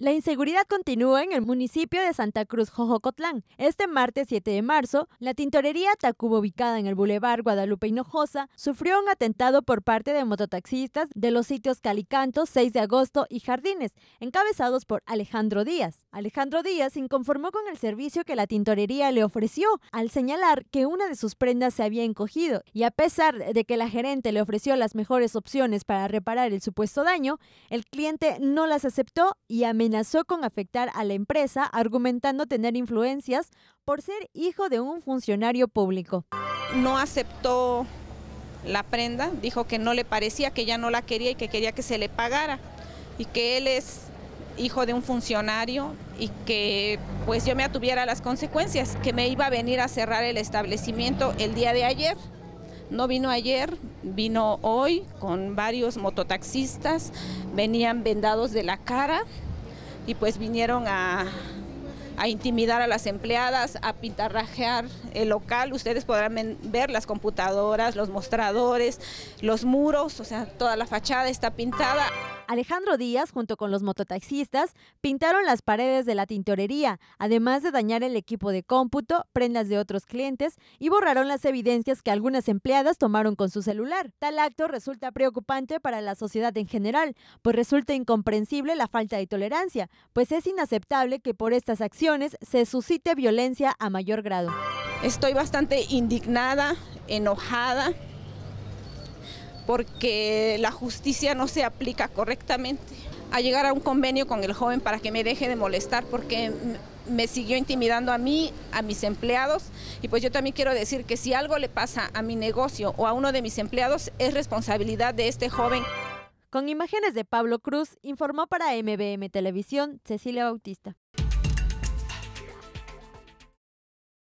La inseguridad continúa en el municipio de Santa Cruz, Jojocotlán. Este martes 7 de marzo, la tintorería Tacubo, ubicada en el Boulevard Guadalupe Hinojosa, sufrió un atentado por parte de mototaxistas de los sitios Calicanto, 6 de agosto y Jardines, encabezados por Alejandro Díaz. Alejandro Díaz se inconformó con el servicio que la tintorería le ofreció al señalar que una de sus prendas se había encogido y a pesar de que la gerente le ofreció las mejores opciones para reparar el supuesto daño, el cliente no las aceptó y amenazó amenazó con afectar a la empresa argumentando tener influencias por ser hijo de un funcionario público. No aceptó la prenda, dijo que no le parecía, que ya no la quería y que quería que se le pagara y que él es hijo de un funcionario y que pues yo me atuviera las consecuencias, que me iba a venir a cerrar el establecimiento el día de ayer. No vino ayer, vino hoy con varios mototaxistas, venían vendados de la cara, y pues vinieron a, intimidar a las empleadas, a pintarrajear el local. Ustedes podrán ver las computadoras, los mostradores, los muros, o sea, toda la fachada está pintada. Alejandro Díaz, junto con los mototaxistas, pintaron las paredes de la tintorería, además de dañar el equipo de cómputo, prendas de otros clientes y borraron las evidencias que algunas empleadas tomaron con su celular. Tal acto resulta preocupante para la sociedad en general, pues resulta incomprensible la falta de tolerancia, pues es inaceptable que por estas acciones se suscite violencia a mayor grado. Estoy bastante indignada, enojada porque la justicia no se aplica correctamente. A llegar a un convenio con el joven para que me deje de molestar porque me siguió intimidando a mí, a mis empleados y pues yo también quiero decir que si algo le pasa a mi negocio o a uno de mis empleados es responsabilidad de este joven. Con imágenes de Pablo Cruz, informó para MBM Televisión Cecilia Bautista.